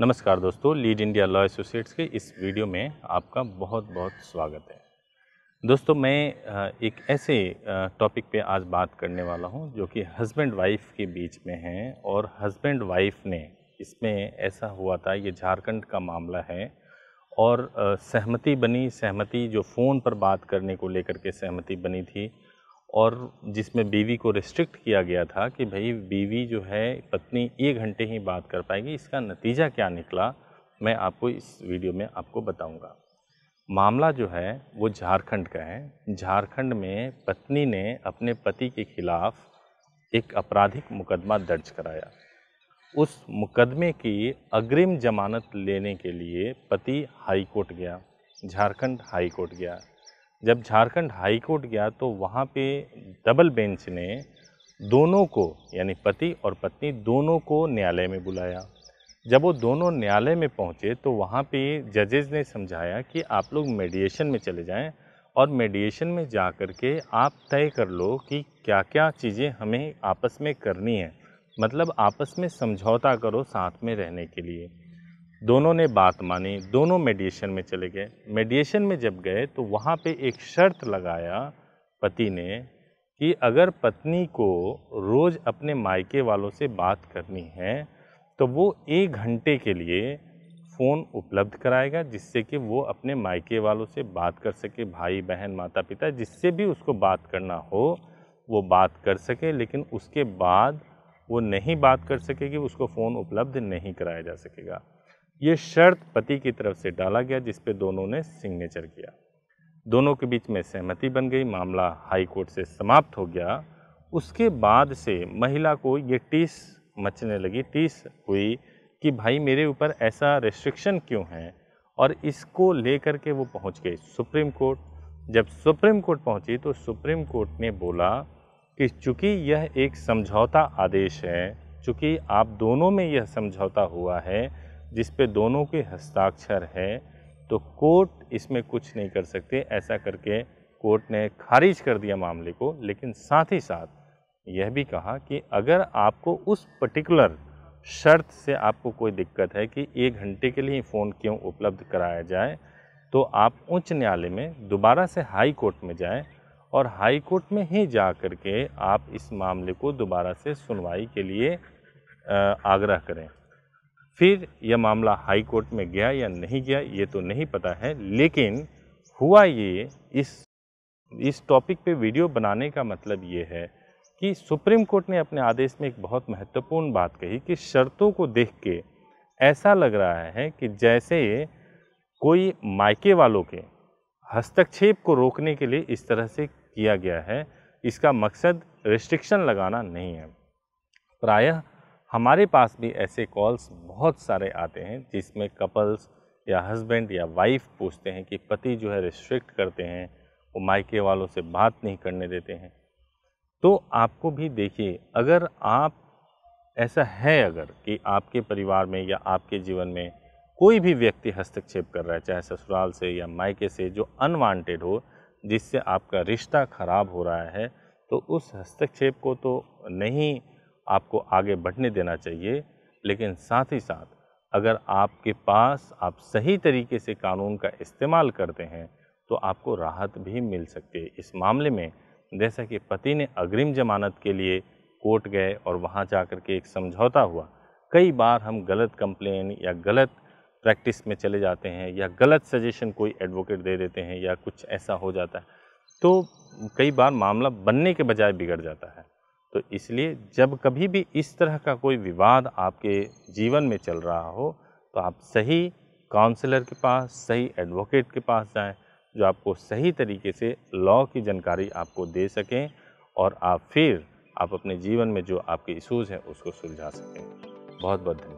नमस्कार दोस्तों lead India law associates के इस वीडियो में आपका बहुत बहुत स्वागत है दोस्तों मैं एक ऐसे टॉपिक पे आज बात करने वाला हूं जो कि हस्बैंड वाइफ के बीच में है और हस्बैंड वाइफ ने इसमें ऐसा हुआ था ये झारखंड का मामला है और सहमति बनी सहमति जो फ़ोन पर बात करने को लेकर के सहमति बनी थी और जिसमें बीवी को रिस्ट्रिक्ट किया गया था कि भाई बीवी जो है पत्नी एक घंटे ही बात कर पाएगी इसका नतीजा क्या निकला मैं आपको इस वीडियो में आपको बताऊंगा मामला जो है वो झारखंड का है झारखंड में पत्नी ने अपने पति के खिलाफ एक आपराधिक मुकदमा दर्ज कराया उस मुकदमे की अग्रिम जमानत लेने के लिए पति हाईकोर्ट गया झारखंड हाईकोर्ट गया जब झारखंड हाईकोर्ट गया तो वहाँ पे डबल बेंच ने दोनों को यानी पति और पत्नी दोनों को न्यायालय में बुलाया जब वो दोनों न्यायालय में पहुँचे तो वहाँ पे जजेज ने समझाया कि आप लोग मेडिएशन में चले जाएं और मेडिएशन में जा कर के आप तय कर लो कि क्या क्या चीज़ें हमें आपस में करनी है मतलब आपस में समझौता करो साथ में रहने के लिए दोनों ने बात मानी दोनों मेडिएशन में चले गए मेडिएशन में जब गए तो वहाँ पे एक शर्त लगाया पति ने कि अगर पत्नी को रोज़ अपने मायके वालों से बात करनी है तो वो एक घंटे के लिए फ़ोन उपलब्ध कराएगा जिससे कि वो अपने मायके वालों से बात कर सके भाई बहन माता पिता जिससे भी उसको बात करना हो वो बात कर सके लेकिन उसके बाद वो नहीं बात कर सकेगी उसको फ़ोन उपलब्ध नहीं कराया जा सकेगा ये शर्त पति की तरफ से डाला गया जिस पे दोनों ने सिग्नेचर किया दोनों के बीच में सहमति बन गई मामला हाई कोर्ट से समाप्त हो गया उसके बाद से महिला को ये टीस मचने लगी टीस हुई कि भाई मेरे ऊपर ऐसा रिस्ट्रिक्शन क्यों है और इसको लेकर के वो पहुंच गई सुप्रीम कोर्ट जब सुप्रीम कोर्ट पहुंची तो सुप्रीम कोर्ट ने बोला कि चूँकि यह एक समझौता आदेश है चूँकि आप दोनों में यह समझौता हुआ है जिस पे दोनों के हस्ताक्षर है तो कोर्ट इसमें कुछ नहीं कर सकते ऐसा करके कोर्ट ने खारिज कर दिया मामले को लेकिन साथ ही साथ यह भी कहा कि अगर आपको उस पर्टिकुलर शर्त से आपको कोई दिक्कत है कि एक घंटे के लिए फ़ोन क्यों उपलब्ध कराया जाए तो आप उच्च न्यायालय में दोबारा से हाई कोर्ट में जाएं और हाई कोर्ट में ही जा कर के आप इस मामले को दोबारा से सुनवाई के लिए आग्रह करें फिर यह मामला हाई कोर्ट में गया या नहीं गया ये तो नहीं पता है लेकिन हुआ ये इस इस टॉपिक पे वीडियो बनाने का मतलब ये है कि सुप्रीम कोर्ट ने अपने आदेश में एक बहुत महत्वपूर्ण बात कही कि शर्तों को देख के ऐसा लग रहा है कि जैसे कोई मायके वालों के हस्तक्षेप को रोकने के लिए इस तरह से किया गया है इसका मकसद रिस्ट्रिक्शन लगाना नहीं है प्रायः हमारे पास भी ऐसे कॉल्स बहुत सारे आते हैं जिसमें कपल्स या हस्बैंड या वाइफ पूछते हैं कि पति जो है रिस्ट्रिक्ट करते हैं वो मायके वालों से बात नहीं करने देते हैं तो आपको भी देखिए अगर आप ऐसा है अगर कि आपके परिवार में या आपके जीवन में कोई भी व्यक्ति हस्तक्षेप कर रहा है चाहे ससुराल से या मायके से जो अनवांटेड हो जिससे आपका रिश्ता खराब हो रहा है तो उस हस्तक्षेप को तो नहीं आपको आगे बढ़ने देना चाहिए लेकिन साथ ही साथ अगर आपके पास आप सही तरीके से कानून का इस्तेमाल करते हैं तो आपको राहत भी मिल सकती है इस मामले में जैसा कि पति ने अग्रिम जमानत के लिए कोर्ट गए और वहाँ जा कर के एक समझौता हुआ कई बार हम गलत कंप्लेन या गलत प्रैक्टिस में चले जाते हैं या गलत सजेशन कोई एडवोकेट दे देते हैं या कुछ ऐसा हो जाता है तो कई बार मामला बनने के बजाय बिगड़ जाता है तो इसलिए जब कभी भी इस तरह का कोई विवाद आपके जीवन में चल रहा हो तो आप सही काउंसलर के पास सही एडवोकेट के पास जाएं जो आपको सही तरीके से लॉ की जानकारी आपको दे सकें और आप फिर आप अपने जीवन में जो आपके इशूज़ हैं उसको सुलझा सकें बहुत बहुत